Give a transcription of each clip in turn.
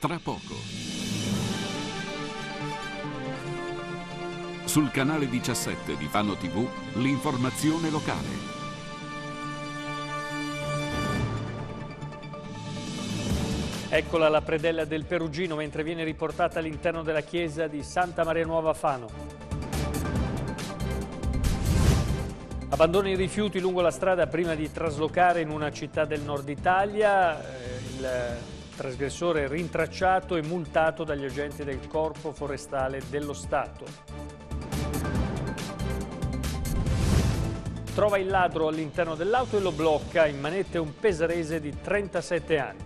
tra poco. Sul canale 17 di Fano TV, l'informazione locale. Eccola la predella del Perugino mentre viene riportata all'interno della chiesa di Santa Maria Nuova Fano. Abbandona i rifiuti lungo la strada prima di traslocare in una città del nord Italia. Eh, il Trasgressore rintracciato e multato dagli agenti del Corpo Forestale dello Stato. Trova il ladro all'interno dell'auto e lo blocca, in manette un pesarese di 37 anni.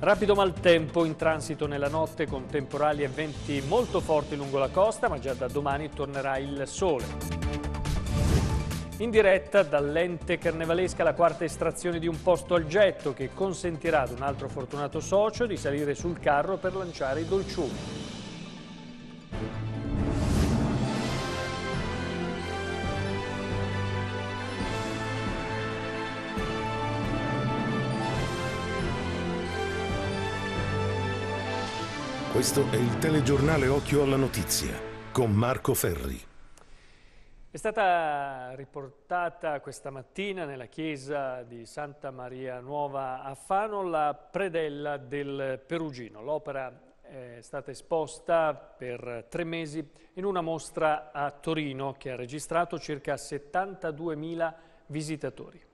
Rapido maltempo in transito nella notte con temporali e venti molto forti lungo la costa, ma già da domani tornerà il sole. In diretta dall'ente carnevalesca la quarta estrazione di un posto al getto che consentirà ad un altro fortunato socio di salire sul carro per lanciare i dolciumi. Questo è il telegiornale Occhio alla Notizia con Marco Ferri. È stata riportata questa mattina nella chiesa di Santa Maria Nuova a Fano la predella del Perugino. L'opera è stata esposta per tre mesi in una mostra a Torino che ha registrato circa 72.000 visitatori.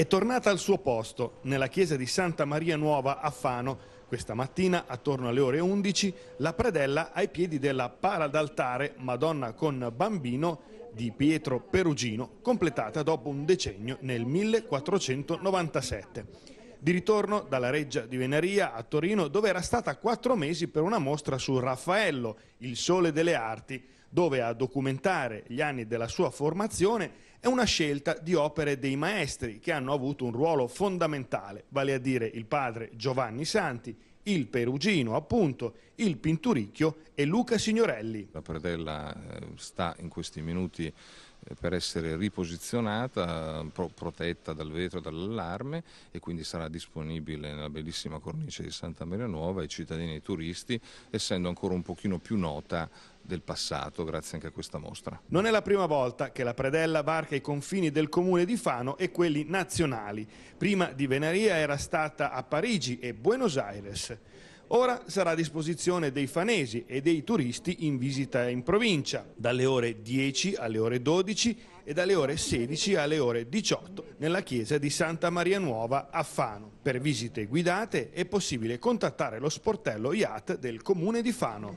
È tornata al suo posto nella chiesa di Santa Maria Nuova a Fano questa mattina, attorno alle ore 11, la predella ai piedi della pala d'altare Madonna con Bambino di Pietro Perugino, completata dopo un decennio nel 1497. Di ritorno dalla Reggia di Venaria a Torino, dove era stata quattro mesi per una mostra su Raffaello, il sole delle arti, dove a documentare gli anni della sua formazione è una scelta di opere dei maestri che hanno avuto un ruolo fondamentale, vale a dire il padre Giovanni Santi, il Perugino appunto, il Pinturicchio e Luca Signorelli. La predella eh, sta in questi minuti eh, per essere riposizionata, pro protetta dal vetro e dall'allarme e quindi sarà disponibile nella bellissima cornice di Santa Maria Nuova ai cittadini e ai turisti, essendo ancora un pochino più nota del passato grazie anche a questa mostra. Non è la prima volta che la predella varca i confini del comune di Fano e quelli nazionali. Prima di Venaria era stata a Parigi e Buenos Aires. Ora sarà a disposizione dei fanesi e dei turisti in visita in provincia, dalle ore 10 alle ore 12 e dalle ore 16 alle ore 18 nella chiesa di Santa Maria Nuova a Fano. Per visite guidate è possibile contattare lo sportello IAT del comune di Fano.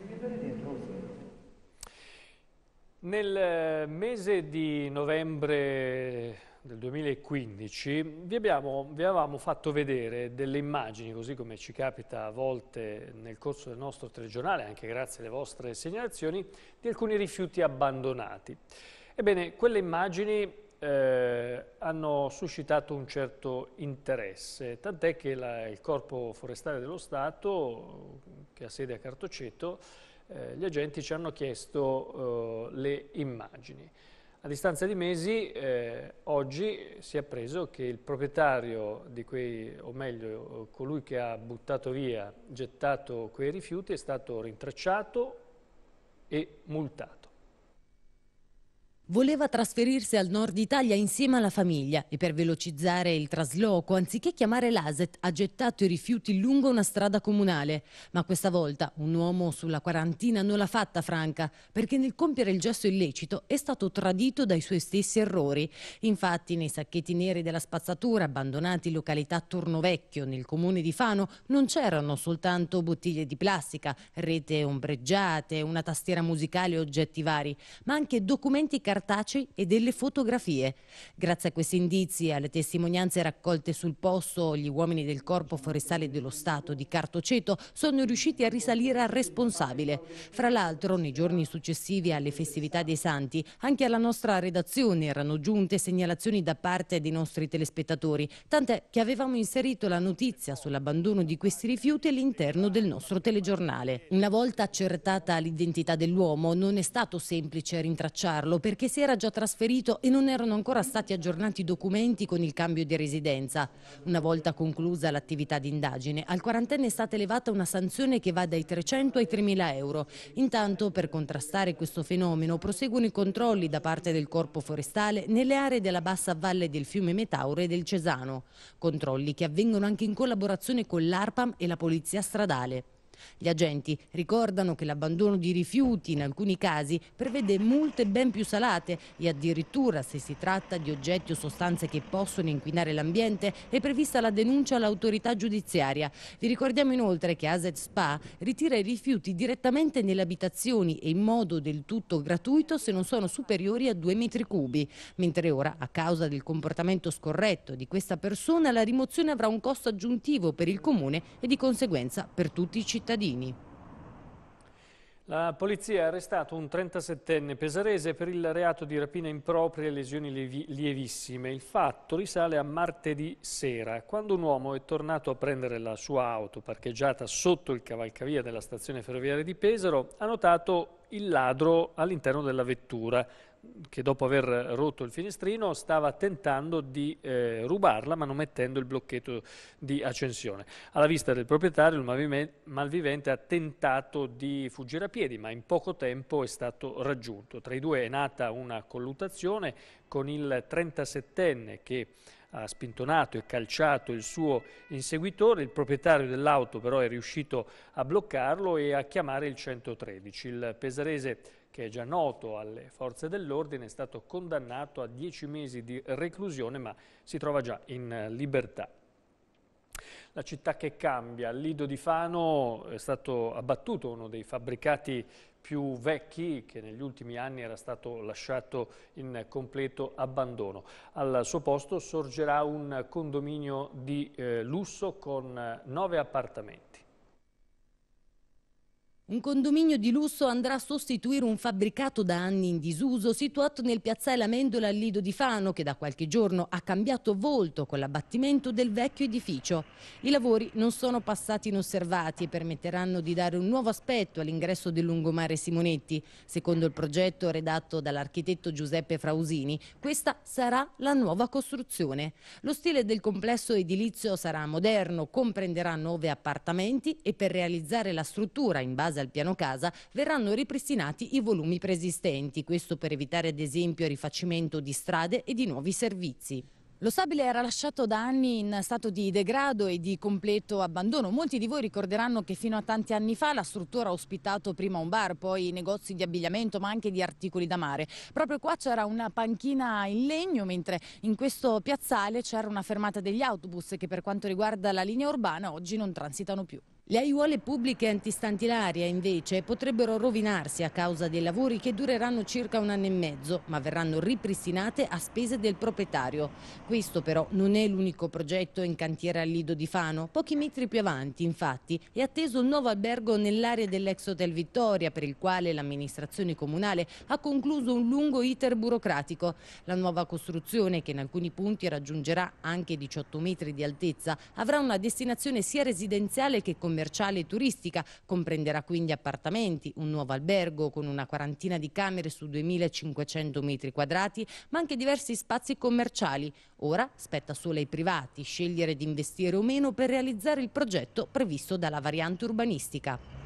Nel eh, mese di novembre del 2015 vi, abbiamo, vi avevamo fatto vedere delle immagini, così come ci capita a volte nel corso del nostro telegiornale, anche grazie alle vostre segnalazioni, di alcuni rifiuti abbandonati. Ebbene, quelle immagini eh, hanno suscitato un certo interesse, tant'è che la, il Corpo Forestale dello Stato, che ha sede a Cartoceto, eh, gli agenti ci hanno chiesto eh, le immagini. A distanza di mesi, eh, oggi si è appreso che il proprietario di quei, o meglio, colui che ha buttato via, gettato quei rifiuti, è stato rintracciato e multato. Voleva trasferirsi al nord Italia insieme alla famiglia e per velocizzare il trasloco, anziché chiamare l'ASET, ha gettato i rifiuti lungo una strada comunale. Ma questa volta un uomo sulla quarantina non l'ha fatta franca, perché nel compiere il gesto illecito è stato tradito dai suoi stessi errori. Infatti nei sacchetti neri della spazzatura abbandonati in località Turnovecchio, nel comune di Fano, non c'erano soltanto bottiglie di plastica, rete ombreggiate, una tastiera musicale e oggetti vari, ma anche documenti cartacei cartacei e delle fotografie. Grazie a questi indizi e alle testimonianze raccolte sul posto, gli uomini del Corpo Forestale dello Stato di Cartoceto sono riusciti a risalire al responsabile. Fra l'altro, nei giorni successivi alle festività dei Santi, anche alla nostra redazione erano giunte segnalazioni da parte dei nostri telespettatori, tant'è che avevamo inserito la notizia sull'abbandono di questi rifiuti all'interno del nostro telegiornale. Una volta accertata l'identità dell'uomo, non è stato semplice rintracciarlo perché che si era già trasferito e non erano ancora stati aggiornati i documenti con il cambio di residenza. Una volta conclusa l'attività di indagine, al quarantenne è stata elevata una sanzione che va dai 300 ai 3.000 euro. Intanto, per contrastare questo fenomeno, proseguono i controlli da parte del Corpo Forestale nelle aree della bassa valle del fiume Metaure e del Cesano. Controlli che avvengono anche in collaborazione con l'ARPAM e la Polizia Stradale. Gli agenti ricordano che l'abbandono di rifiuti in alcuni casi prevede multe ben più salate e addirittura se si tratta di oggetti o sostanze che possono inquinare l'ambiente è prevista la denuncia all'autorità giudiziaria. Vi ricordiamo inoltre che Aset Spa ritira i rifiuti direttamente nelle abitazioni e in modo del tutto gratuito se non sono superiori a 2 metri cubi, mentre ora a causa del comportamento scorretto di questa persona la rimozione avrà un costo aggiuntivo per il comune e di conseguenza per tutti i cittadini cittadini. La polizia ha arrestato un 37enne pesarese per il reato di rapina impropria e lesioni lievi lievissime. Il fatto risale a martedì sera, quando un uomo è tornato a prendere la sua auto parcheggiata sotto il cavalcavia della stazione ferroviaria di Pesaro, ha notato il ladro all'interno della vettura che dopo aver rotto il finestrino stava tentando di eh, rubarla ma non mettendo il blocchetto di accensione. Alla vista del proprietario il malvivente ha tentato di fuggire a piedi ma in poco tempo è stato raggiunto. Tra i due è nata una colluttazione con il 37enne che ha spintonato e calciato il suo inseguitore, il proprietario dell'auto però è riuscito a bloccarlo e a chiamare il 113. Il pesarese che è già noto alle forze dell'ordine, è stato condannato a dieci mesi di reclusione ma si trova già in eh, libertà. La città che cambia, al Lido di Fano è stato abbattuto uno dei fabbricati più vecchi che negli ultimi anni era stato lasciato in completo abbandono. Al suo posto sorgerà un condominio di eh, lusso con eh, nove appartamenti. Un condominio di lusso andrà a sostituire un fabbricato da anni in disuso situato nel piazzale Amendola al Lido di Fano che da qualche giorno ha cambiato volto con l'abbattimento del vecchio edificio. I lavori non sono passati inosservati e permetteranno di dare un nuovo aspetto all'ingresso del lungomare Simonetti. Secondo il progetto redatto dall'architetto Giuseppe Frausini, questa sarà la nuova costruzione. Lo stile del complesso edilizio sarà moderno, comprenderà nove appartamenti e per realizzare la struttura in base base al piano casa verranno ripristinati i volumi preesistenti, questo per evitare ad esempio il rifacimento di strade e di nuovi servizi. Lo stabile era lasciato da anni in stato di degrado e di completo abbandono. Molti di voi ricorderanno che fino a tanti anni fa la struttura ha ospitato prima un bar, poi negozi di abbigliamento ma anche di articoli da mare. Proprio qua c'era una panchina in legno, mentre in questo piazzale c'era una fermata degli autobus che per quanto riguarda la linea urbana oggi non transitano più. Le aiuole pubbliche antistantilaria invece potrebbero rovinarsi a causa dei lavori che dureranno circa un anno e mezzo, ma verranno ripristinate a spese del proprietario. Questo però non è l'unico progetto in cantiere al Lido di Fano. Pochi metri più avanti, infatti, è atteso un nuovo albergo nell'area dell'ex Hotel Vittoria, per il quale l'amministrazione comunale ha concluso un lungo iter burocratico. La nuova costruzione, che in alcuni punti raggiungerà anche 18 metri di altezza, avrà una destinazione sia residenziale che commerciale commerciale e turistica. Comprenderà quindi appartamenti, un nuovo albergo con una quarantina di camere su 2500 metri quadrati, ma anche diversi spazi commerciali. Ora spetta solo ai privati scegliere di investire o meno per realizzare il progetto previsto dalla variante urbanistica.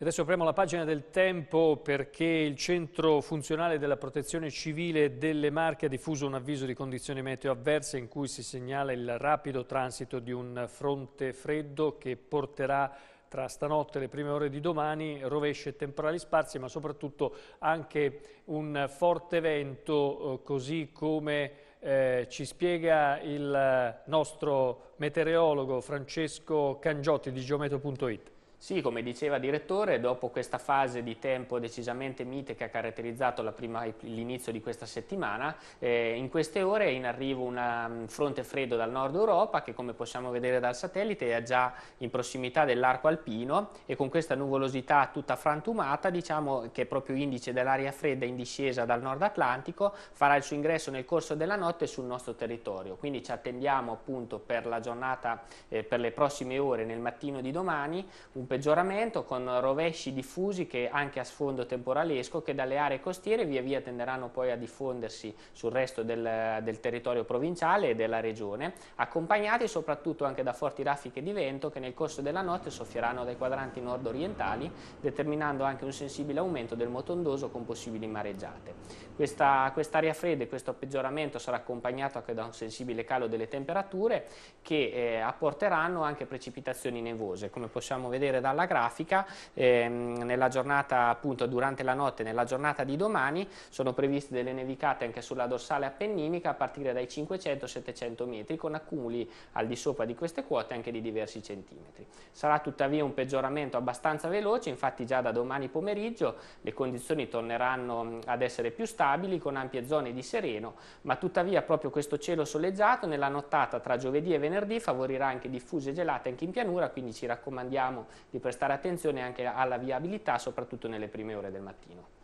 Adesso apriamo la pagina del tempo perché il centro funzionale della protezione civile delle Marche ha diffuso un avviso di condizioni meteo avverse in cui si segnala il rapido transito di un fronte freddo che porterà tra stanotte e le prime ore di domani rovesce temporali sparsi ma soprattutto anche un forte vento eh, così come eh, ci spiega il nostro meteorologo Francesco Cangiotti di geometro.it. Sì, come diceva il direttore, dopo questa fase di tempo decisamente mite che ha caratterizzato l'inizio di questa settimana, eh, in queste ore è in arrivo un mm, fronte freddo dal nord Europa che come possiamo vedere dal satellite è già in prossimità dell'arco alpino e con questa nuvolosità tutta frantumata, diciamo che è proprio indice dell'aria fredda in discesa dal nord Atlantico farà il suo ingresso nel corso della notte sul nostro territorio. Quindi ci attendiamo appunto per la giornata, eh, per le prossime ore nel mattino di domani, un peggioramento con rovesci diffusi che anche a sfondo temporalesco che dalle aree costiere via via tenderanno poi a diffondersi sul resto del, del territorio provinciale e della regione, accompagnati soprattutto anche da forti raffiche di vento che nel corso della notte soffieranno dai quadranti nord-orientali, determinando anche un sensibile aumento del motondoso con possibili mareggiate. Quest'aria quest fredda e questo peggioramento sarà accompagnato anche da un sensibile calo delle temperature che eh, apporteranno anche precipitazioni nevose, come possiamo vedere vedere dalla grafica, ehm, nella giornata appunto durante la notte, nella giornata di domani sono previste delle nevicate anche sulla dorsale appenninica a partire dai 500-700 metri con accumuli al di sopra di queste quote anche di diversi centimetri. Sarà tuttavia un peggioramento abbastanza veloce, infatti già da domani pomeriggio le condizioni torneranno ad essere più stabili con ampie zone di sereno, ma tuttavia proprio questo cielo soleggiato nella nottata tra giovedì e venerdì favorirà anche diffuse gelate anche in pianura, quindi ci raccomandiamo di prestare attenzione anche alla viabilità, soprattutto nelle prime ore del mattino.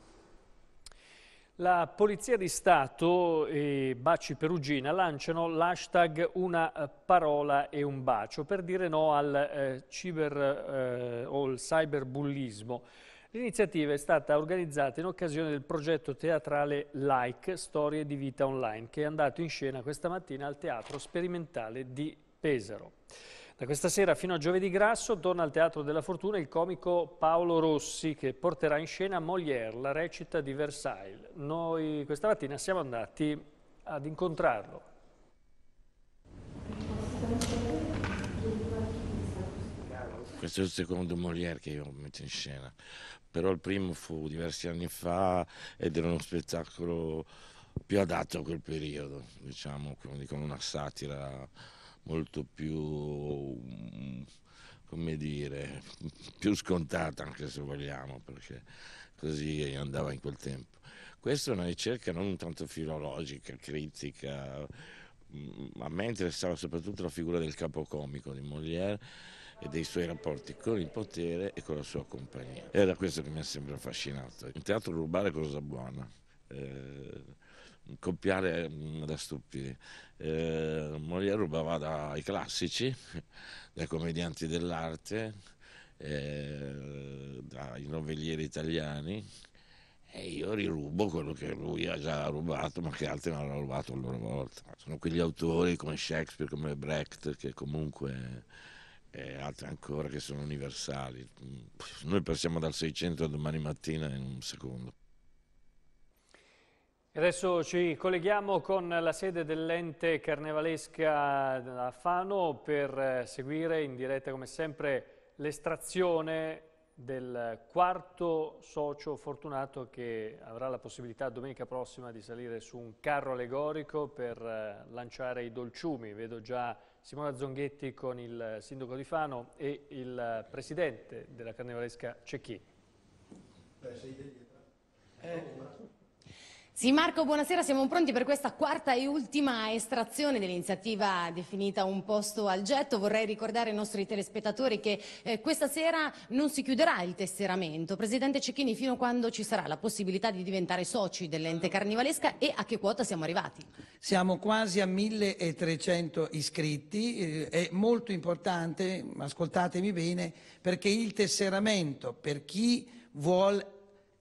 La Polizia di Stato e Baci Perugina lanciano l'hashtag Una eh, parola e un bacio per dire no al eh, ciber eh, o il cyberbullismo. L'iniziativa è stata organizzata in occasione del progetto teatrale Like, Storie di vita online, che è andato in scena questa mattina al Teatro Sperimentale di Pesaro. Da questa sera fino a giovedì grasso torna al Teatro della Fortuna il comico Paolo Rossi che porterà in scena Molière, la recita di Versailles. Noi questa mattina siamo andati ad incontrarlo. Questo è il secondo Molière che io metto in scena, però il primo fu diversi anni fa ed era uno spettacolo più adatto a quel periodo, diciamo, quindi con una satira molto più, mm, come dire, più scontata anche se vogliamo, perché così andava in quel tempo. Questa è una ricerca non tanto filologica, critica, mm, a me interessava soprattutto la figura del capocomico di Molière e dei suoi rapporti con il potere e con la sua compagnia. Era questo che mi ha sempre affascinato. Il teatro rubare cosa buona. Eh, copiare mm, da stupidi. Eh, Molière rubava dai classici, dai commedianti dell'arte, eh, dai novellieri italiani e io rirubo quello che lui ha già rubato, ma che altri non hanno rubato a loro volta. Sono quegli autori come Shakespeare, come Brecht, che comunque e eh, altri ancora che sono universali. Noi passiamo dal 600 a domani mattina in un secondo. Adesso ci colleghiamo con la sede dell'ente carnevalesca a Fano per eh, seguire in diretta come sempre l'estrazione del quarto socio fortunato che avrà la possibilità domenica prossima di salire su un carro allegorico per eh, lanciare i dolciumi. Vedo già Simona Zonghetti con il sindaco di Fano e il presidente della carnevalesca Cecchini. Eh. Sì Marco, buonasera, siamo pronti per questa quarta e ultima estrazione dell'iniziativa definita Un posto al getto. Vorrei ricordare ai nostri telespettatori che eh, questa sera non si chiuderà il tesseramento. Presidente Cecchini, fino a quando ci sarà la possibilità di diventare soci dell'ente carnivalesca e a che quota siamo arrivati? Siamo quasi a 1300 iscritti, eh, è molto importante, ascoltatemi bene, perché il tesseramento per chi vuole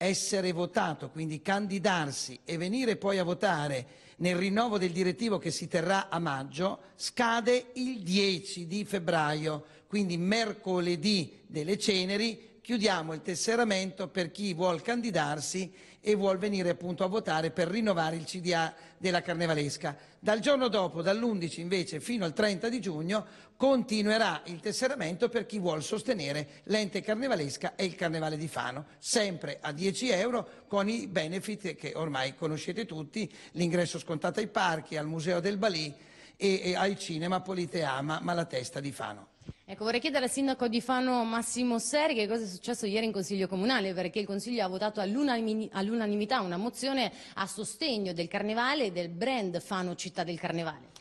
essere votato, quindi candidarsi e venire poi a votare nel rinnovo del direttivo che si terrà a maggio, scade il 10 di febbraio, quindi mercoledì delle ceneri chiudiamo il tesseramento per chi vuol candidarsi e vuol venire appunto a votare per rinnovare il CDA della Carnevalesca. Dal giorno dopo, dall'11 invece fino al 30 di giugno, continuerà il tesseramento per chi vuol sostenere l'ente carnevalesca e il Carnevale di Fano, sempre a 10 euro con i benefit che ormai conoscete tutti, l'ingresso scontato ai parchi, al Museo del Balì e, e al Cinema Politeama Malatesta di Fano. Ecco, vorrei chiedere al sindaco di Fano Massimo Seri che cosa è successo ieri in Consiglio Comunale, perché il Consiglio ha votato all'unanimità una mozione a sostegno del Carnevale e del brand Fano Città del Carnevale.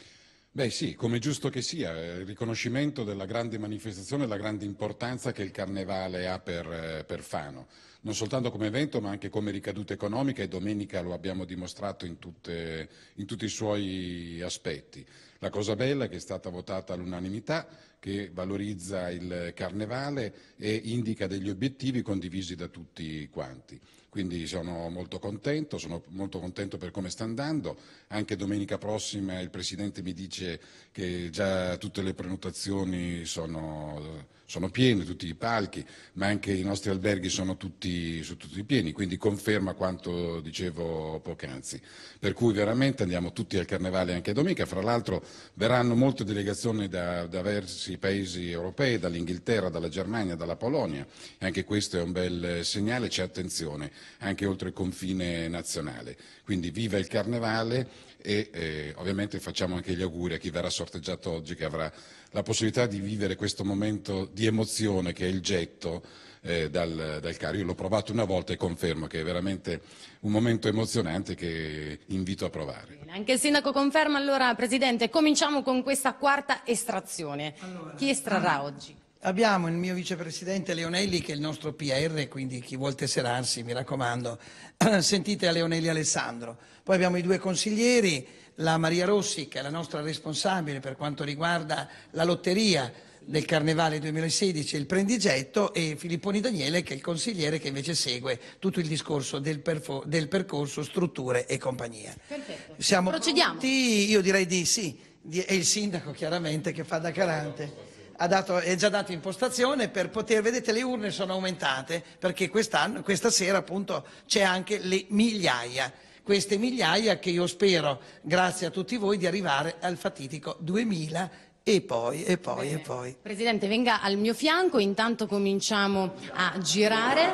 Beh sì, come giusto che sia, eh, il riconoscimento della grande manifestazione e della grande importanza che il carnevale ha per, eh, per, Fano, non soltanto come evento ma anche come ricaduta economica e domenica lo abbiamo dimostrato in, tutte, in tutti i suoi aspetti. La cosa bella è che è stata votata all'unanimità, che valorizza il carnevale e indica degli obiettivi condivisi da tutti quanti. Quindi sono molto contento, sono molto contento per come sta andando. Anche domenica prossima il Presidente mi dice che già tutte le prenotazioni sono sono pieni tutti i palchi, ma anche i nostri alberghi sono tutti, sono tutti pieni, quindi conferma quanto dicevo poc'anzi. Per cui veramente andiamo tutti al carnevale anche domenica, fra l'altro verranno molte delegazioni da, diversi paesi europei, dall'Inghilterra, dalla Germania, dalla Polonia e anche questo è un bel segnale, c'è attenzione anche oltre il confine nazionale. Quindi viva il carnevale! e eh, ovviamente facciamo anche gli auguri a chi verrà sorteggiato oggi che avrà la possibilità di vivere questo momento di emozione che è il getto eh, dal, dal caro. Io l'ho provato una volta e confermo che è veramente un momento emozionante che invito a provare. Bene, anche il sindaco conferma allora Presidente, cominciamo con questa quarta estrazione. Allora, chi estrarrà allora. Ah, oggi? Abbiamo il mio vicepresidente Leonelli che è il nostro PR, quindi chi vuol tesserarsi, mi raccomando, sentite a Leonelli Alessandro. Poi abbiamo i due consiglieri, la Maria Rossi che è la nostra responsabile per quanto riguarda la lotteria del Carnevale 2016 il prendigetto e Filipponi Daniele che è il consigliere che invece segue tutto il discorso del, del percorso strutture e compagnia. Perfetto. Siamo Procediamo. Pronti? Io direi di sì, di, è il sindaco chiaramente che fa da garante dato, è già dato impostazione per poter, vedete le urne sono aumentate perché questa sera appunto c'è anche le migliaia, queste migliaia che io spero, grazie a tutti voi, di arrivare al fatidico 2000 e poi, e poi, Bene. e poi. Presidente, venga al mio fianco, intanto cominciamo a girare.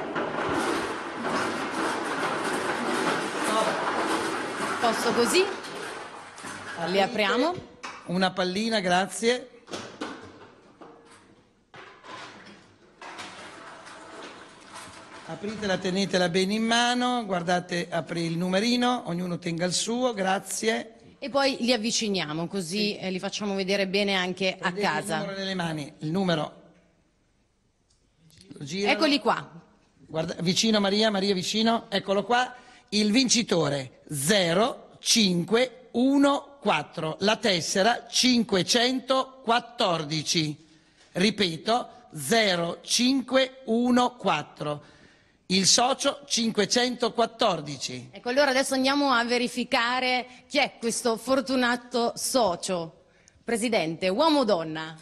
Posso così? Le apriamo. Una pallina, grazie. Apritela, tenetela bene in mano, guardate, apri il numerino, ognuno tenga il suo, grazie. E poi li avviciniamo così sì. Eh, li facciamo vedere bene anche Prendete a casa. Il numero nelle mani, il numero. Eccoli qua. Guarda, vicino Maria, Maria vicino, eccolo qua. Il vincitore 0514, la tessera 514. Ripeto, 0514. Il socio 514. Ecco, allora adesso andiamo a verificare chi è questo fortunato socio. Presidente, uomo o donna?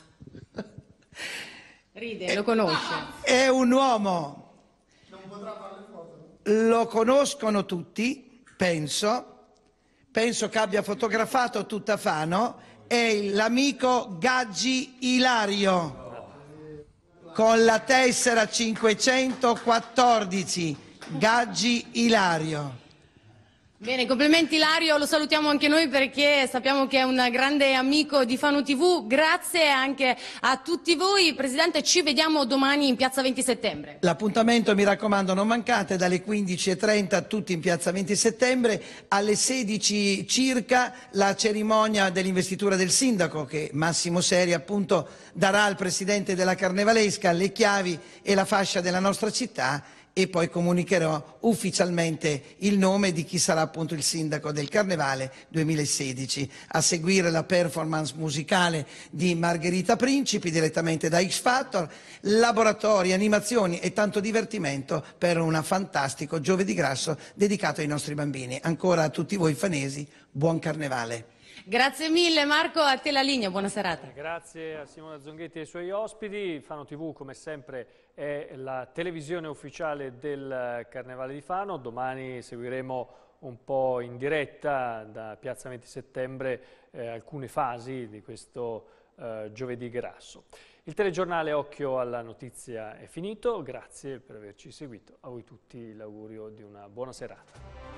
Ride, lo conosce. Ah, è un uomo. Non potrà fare le foto. Lo conoscono tutti, penso. Penso che abbia fotografato tutta Fano. È l'amico Gaggi Ilario con la tessera 514 Gaggi Ilario. Bene, complimenti Lario, lo salutiamo anche noi perché sappiamo che è un grande amico di Fanu TV. Grazie anche a tutti voi. Presidente, ci vediamo domani in piazza 20 settembre. L'appuntamento, mi raccomando, non mancate, dalle 15.30 tutti in piazza 20 settembre, alle 16 circa la cerimonia dell'investitura del sindaco che Massimo Seri appunto darà al Presidente della Carnevalesca le chiavi e la fascia della nostra città e poi comunicherò ufficialmente il nome di chi sarà appunto il sindaco del Carnevale 2016. A seguire la performance musicale di Margherita Principi direttamente da X Factor, laboratori, animazioni e tanto divertimento per un fantastico giovedì grasso dedicato ai nostri bambini. Ancora a tutti voi fanesi, buon Carnevale. Grazie mille Marco, a te la linea, buona serata. Grazie a Simona Zonghetti e ai suoi ospiti. Fano TV come sempre è la televisione ufficiale del Carnevale di Fano. Domani seguiremo un po' in diretta da Piazza 20 Settembre eh, alcune fasi di questo eh, giovedì grasso. Il telegiornale Occhio alla Notizia è finito, grazie per averci seguito. A voi tutti l'augurio di una buona serata.